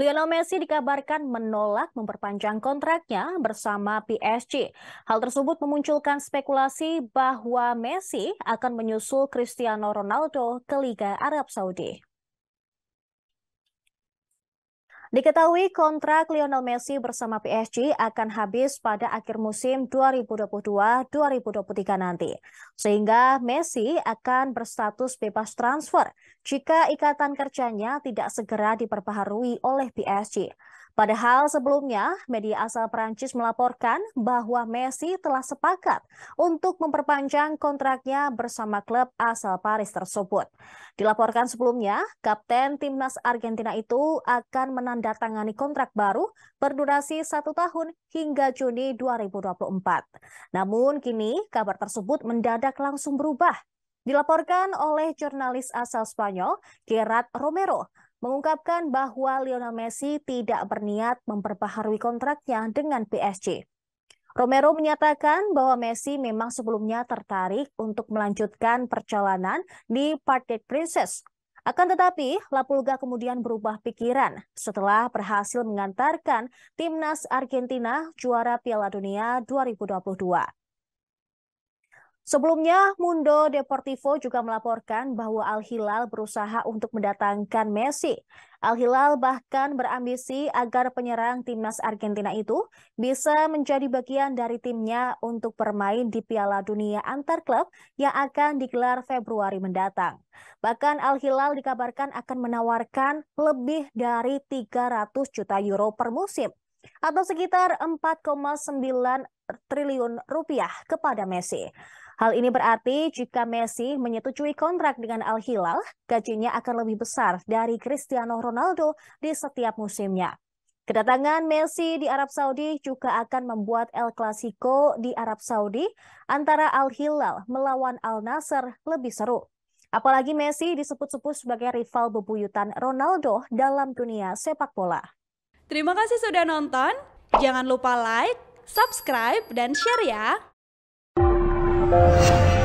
Lionel Messi dikabarkan menolak memperpanjang kontraknya bersama PSG. Hal tersebut memunculkan spekulasi bahwa Messi akan menyusul Cristiano Ronaldo ke Liga Arab Saudi. Diketahui kontrak Lionel Messi bersama PSG akan habis pada akhir musim 2022-2023 nanti. Sehingga Messi akan berstatus bebas transfer jika ikatan kerjanya tidak segera diperbaharui oleh PSG. Padahal sebelumnya, media asal Perancis melaporkan bahwa Messi telah sepakat untuk memperpanjang kontraknya bersama klub asal Paris tersebut. Dilaporkan sebelumnya, kapten timnas Argentina itu akan menandatangani menandatangani kontrak baru berdurasi satu tahun hingga Juni 2024. Namun kini kabar tersebut mendadak langsung berubah. Dilaporkan oleh jurnalis asal Spanyol Gerard Romero mengungkapkan bahwa Lionel Messi tidak berniat memperbaharui kontraknya dengan PSG. Romero menyatakan bahwa Messi memang sebelumnya tertarik untuk melanjutkan perjalanan di Parted Princess akan tetapi, Lapulga kemudian berubah pikiran setelah berhasil mengantarkan timnas Argentina juara Piala Dunia 2022. Sebelumnya, Mundo Deportivo juga melaporkan bahwa Al-Hilal berusaha untuk mendatangkan Messi. Al-Hilal bahkan berambisi agar penyerang timnas Argentina itu bisa menjadi bagian dari timnya untuk bermain di Piala Dunia Antar Klub yang akan digelar Februari mendatang. Bahkan Al-Hilal dikabarkan akan menawarkan lebih dari 300 juta euro per musim atau sekitar 4,9 triliun rupiah kepada Messi. Hal ini berarti jika Messi menyetujui kontrak dengan Al-Hilal, gajinya akan lebih besar dari Cristiano Ronaldo di setiap musimnya. Kedatangan Messi di Arab Saudi juga akan membuat El Clasico di Arab Saudi antara Al-Hilal melawan Al-Nasr lebih seru. Apalagi Messi disebut-sebut sebagai rival bebuyutan Ronaldo dalam dunia sepak bola. Terima kasih sudah nonton. Jangan lupa like, subscribe, dan share ya. Bye.